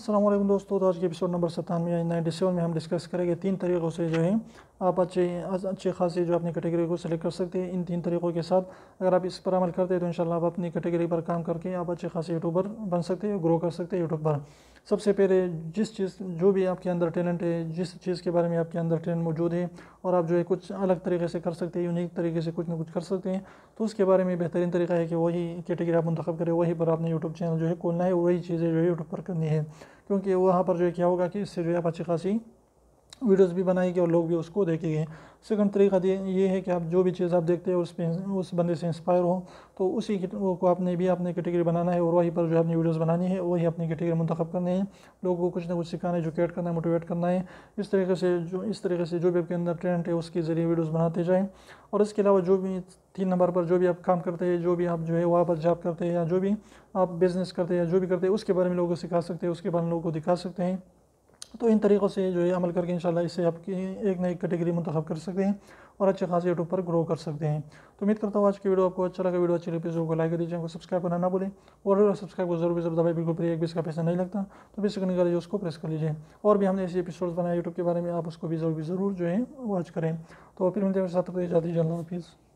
अल्लाम दोस्तों तो आज के एपिसोड नंबर सतानवे या नाइन्टी सेवन में हम डिस्कस करेंगे तीन तरीक़ों से जो है आप अच्छे अच्छे खासे जो अपनी कैटेगरी को सेलेक्ट कर सकते हैं इन तीन तरीक़ों के साथ अगर आप इस पर अमल करते हैं तो इंशाल्लाह आप अपनी कैटेगरी पर काम करके आप अच्छे खासे यूट्यूबर बन सकते हैं ग्रो कर सकते हैं यूट्यूब पर सबसे पहले जिस चीज़ जो भी आपके अंदर टैलेंट है जिस चीज़ के बारे में आपके अंदर टैलेंट मौजूद है और आप जो है कुछ अलग तरीके से कर सकते हैं यूनिक तरीके से कुछ ना कुछ कर सकते हैं तो उसके बारे में बेहतरीन तरीका है कि वही कैटेगरी आप मंतखब करें वही पर आपने यूट्यूब चैनल जो है खोलना है वही चीज़ें जो है यूट्यूब पर करनी है क्योंकि वहाँ पर जो है क्या होगा कि इससे जो है अच्छी खासी वीडियोस भी बनाएंगे और लोग भी उसको देखेंगे सेकंड तरीका ये है कि आप जो भी चीज़ आप देखते हैं उस पर उस बंदे से इंस्पायर हो तो उसी को आपने भी अपने कैटेगरी बनाना है और वहीं पर जो अपनी वीडियोस बनानी है वही अपनी कैटेगरी मंतखब करनी है लोगों को कुछ ना कुछ सिखाना है एजुकेट करना है मोटिवेट करना है इस तरीके से जो इस तरीके से जो भी आपके अंदर ट्रेंड है उसके ज़रिए वीडियोज़ बनाते जाएँ और इसके अलावा जो भी तीन नंबर पर जो भी आप काम करते हैं जो भी आप जो है वहाँ पर जॉब करते हैं या जो भी आप बिज़नेस करते हैं या जो भी करते हैं उसके बारे में लोगों को सिखा सकते हैं उसके बारे में लोगों को दिखा सकते हैं तो इन तरीक़ों से जो है अमल करके इनशाला इससे आपकी एक नई कैटेगरी मंतखब कर सकते हैं और अच्छे खासे यूट्यूब पर ग्रो कर सकते हैं तो उम्मीद करता हूँ आज की वीडियो आपको अच्छा लगा वीडियो अच्छी लगी तो को लाइक दीजिए सब्सक्राइब करना ना भूलें और सब्सक्राइब को जरूर जरूर दबाई बिल्कुल एक भी इसका पैसा नहीं लगता तो भी सेकंड करिए उसको प्रेस कर लीजिए और भी हमने ऐसे एपिसोड बनाए यूट्यूब के बारे में आप उसको भी जरूर ज़रूर जो है वॉच करें तो फिर मिलते हैं साथ ही दीजिए हाफिज़